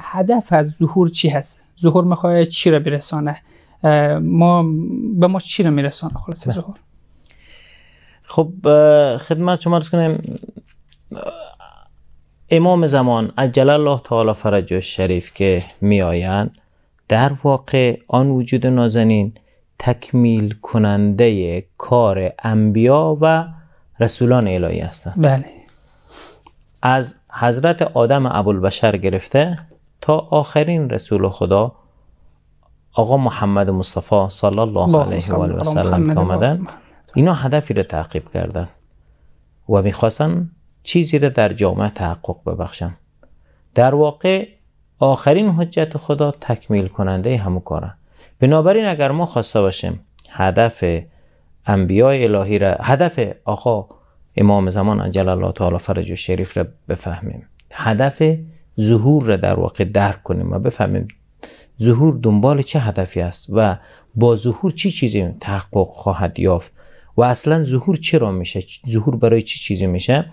هدف از ظهور چی هست ظهور میخواه چی را برسانه ما به ما چی را میرسانه خلاص بله. ظهور خب خدمت شما عرض کنیم امام زمان عجل الله تعالی فرج شریف که میآیند در واقع آن وجود نازنین تکمیل کننده کار انبیا و رسولان الهی هستند بله از حضرت آدم ابوالبشر گرفته تا آخرین رسول خدا آقا محمد مصطفی صلی الله علیه و آله و سلم که آمدن اینا هدفی رو تعقیب کردن و میخواستن چیزی رو در جامعه تحقق ببخشن در واقع آخرین حجت خدا تکمیل کننده همو کارن بنابراین اگر ما خواسته باشیم هدف انبیاء الهی را هدف آقا امام زمان جلال الله تعالی فرج و شریف را بفهمیم هدف ظهور را در واقع درک کنیم و بفهمیم ظهور دنبال چه هدفی است و با ظهور چی چیزی تحقق خواهد یافت و اصلا ظهور چرا میشه ظهور برای چی چیزی میشه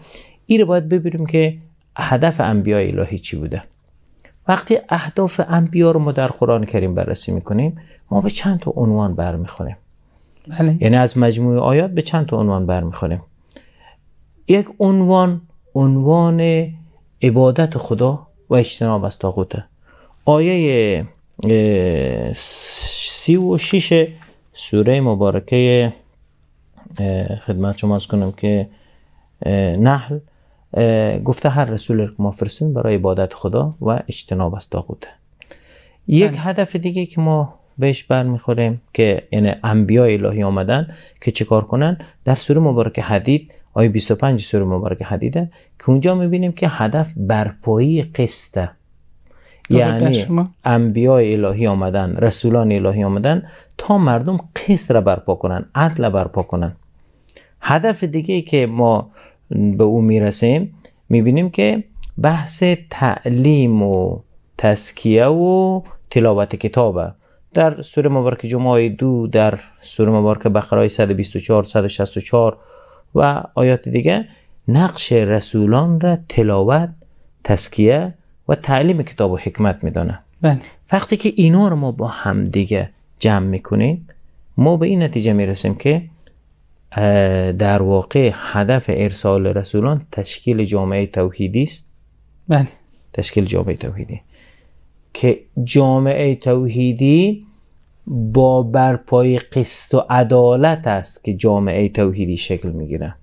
این رو باید ببینیم که هدف انبیاء الهی چی بوده وقتی اهداف انبیا رو ما در قرآن کریم بررسی میکنیم ما به چند تا عنوان برمیخوریم بله. یعنی از مجموعه آیات به چند تا عنوان برمیخوریم یک عنوان عنوان عبادت خدا و اجتناب از تاغوته آیه سی و شیش سوره مبارکه خدمت شما از کنم که نحل گفته هر رسول که ما فرسیم برای عبادت خدا و اجتناب از تاغوته یک بله. هدف دیگه که ما بهش برمیخوریم که یعنی انبیاء الهی آمدن که چکار کنن در سوره مبارک حدید آیه 25 سوره مبارک حدیده که اونجا میبینیم که هدف برپایی قسطه خب، یعنی انبیاء الهی آمدن رسولان الهی آمدن تا مردم قسط را برپا کنن عدل برپا کنن هدف دیگه که ما به او میرسیم میبینیم که بحث تعلیم و تسکیه و تلاوت کتابه در سوره مبارک جمعه دو در سوره مبارک بقره 124 164 و آیات دیگه نقش رسولان را تلاوت تسکیه و تعلیم کتاب و حکمت میدانه بله. وقتی که اینا رو ما با هم دیگه جمع میکنیم ما به این نتیجه میرسیم که در واقع هدف ارسال رسولان تشکیل جامعه توحیدی است بله. تشکیل جامعه توحیدی که جامعه توحیدی با برپای قسط و عدالت است که جامعه توحیدی شکل میگیره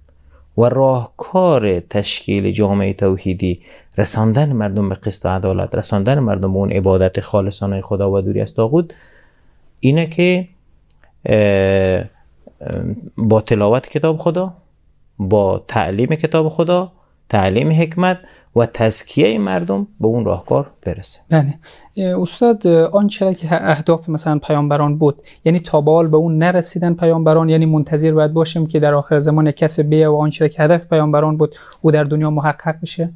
و راهکار تشکیل جامعه توحیدی رساندن مردم به قسط و عدالت رساندن مردم به اون عبادت خالصانه خدا و دوری از تاغوت اینه که با تلاوت کتاب خدا با تعلیم کتاب خدا تعلیم حکمت و تزکیه مردم به اون راهکار برسه بله استاد آنچه که اهداف مثلا پیامبران بود یعنی تا به به اون نرسیدن پیامبران یعنی منتظر باید باشیم که در آخر زمان کسی بیه و آنچه که هدف پیامبران بود او در دنیا محقق میشه